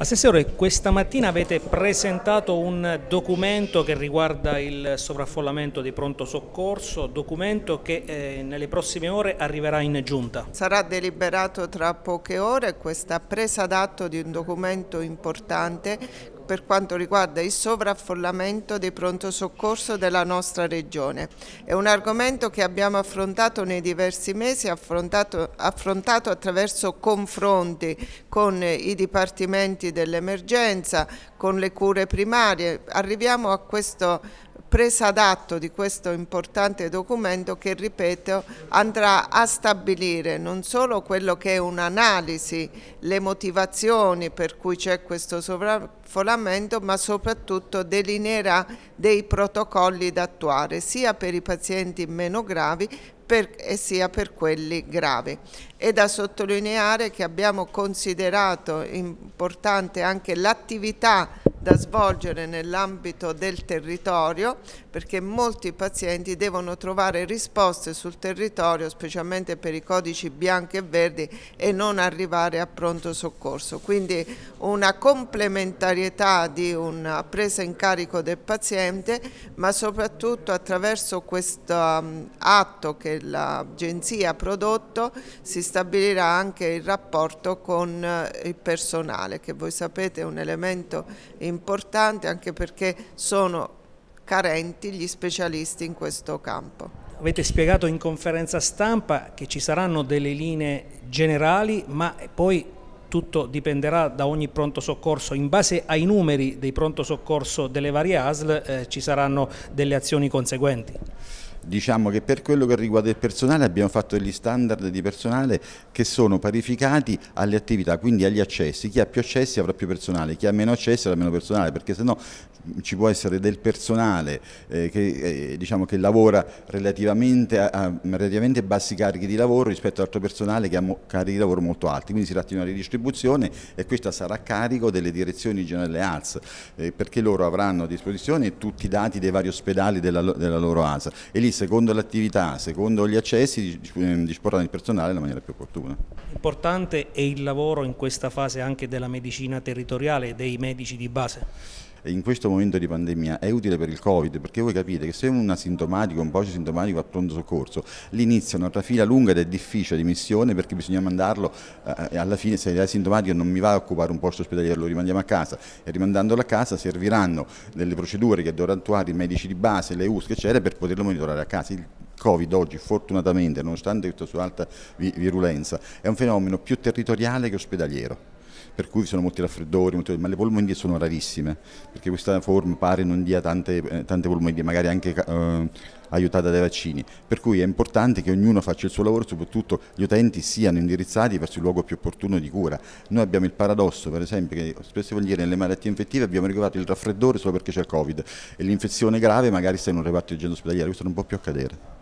Assessore, questa mattina avete presentato un documento che riguarda il sovraffollamento di pronto soccorso, documento che eh, nelle prossime ore arriverà in giunta. Sarà deliberato tra poche ore questa presa d'atto di un documento importante per quanto riguarda il sovraffollamento dei pronto soccorso della nostra regione. È un argomento che abbiamo affrontato nei diversi mesi, affrontato, affrontato attraverso confronti con i dipartimenti dell'emergenza, con le cure primarie. Arriviamo a questo presa d'atto di questo importante documento che, ripeto, andrà a stabilire non solo quello che è un'analisi, le motivazioni per cui c'è questo sovraffollamento, ma soprattutto delineerà dei protocolli da attuare, sia per i pazienti meno gravi per, e sia per quelli gravi. È da sottolineare che abbiamo considerato importante anche l'attività da svolgere nell'ambito del territorio perché molti pazienti devono trovare risposte sul territorio, specialmente per i codici bianchi e verdi e non arrivare a pronto soccorso. Quindi una complementarietà di una presa in carico del paziente, ma soprattutto attraverso questo um, atto che l'agenzia ha prodotto si stabilirà anche il rapporto con eh, il personale, che voi sapete è un elemento importante importante anche perché sono carenti gli specialisti in questo campo. Avete spiegato in conferenza stampa che ci saranno delle linee generali, ma poi tutto dipenderà da ogni pronto soccorso. In base ai numeri dei pronto soccorso delle varie ASL eh, ci saranno delle azioni conseguenti diciamo che per quello che riguarda il personale abbiamo fatto degli standard di personale che sono parificati alle attività, quindi agli accessi, chi ha più accessi avrà più personale, chi ha meno accessi avrà meno personale, perché sennò ci può essere del personale eh, che, eh, diciamo che, lavora relativamente a, a, relativamente bassi carichi di lavoro rispetto ad altro personale che ha carichi di lavoro molto alti, quindi si tratta di una ridistribuzione e questa sarà a carico delle direzioni generali ALS, eh, perché loro avranno a disposizione tutti i dati dei vari ospedali della, della loro ALS e lì secondo l'attività, secondo gli accessi, disporranno ehm, il personale nella maniera più opportuna. Importante è il lavoro in questa fase anche della medicina territoriale, e dei medici di base? in questo momento di pandemia è utile per il Covid, perché voi capite che se un asintomatico, un pocio sintomatico va a pronto soccorso, l'inizio è una trafila lunga ed è difficile di missione perché bisogna mandarlo eh, eh, alla fine se è asintomatico non mi va a occupare un posto ospedaliero, lo rimandiamo a casa e rimandandolo a casa serviranno delle procedure che dovranno attuare i medici di base, le USC eccetera per poterlo monitorare a casa. Il Covid oggi fortunatamente nonostante questa sua alta virulenza è un fenomeno più territoriale che ospedaliero per cui vi sono molti raffreddori, molti... ma le polmonidi sono rarissime, perché questa forma pare non dia tante, eh, tante polmonidi, magari anche eh, aiutata dai vaccini, per cui è importante che ognuno faccia il suo lavoro, soprattutto gli utenti siano indirizzati verso il luogo più opportuno di cura. Noi abbiamo il paradosso, per esempio, che spesso vuol dire nelle malattie infettive abbiamo ricovato il raffreddore solo perché c'è il Covid e l'infezione grave magari sta in un reparto di gente ospedaliera, questo non può più accadere.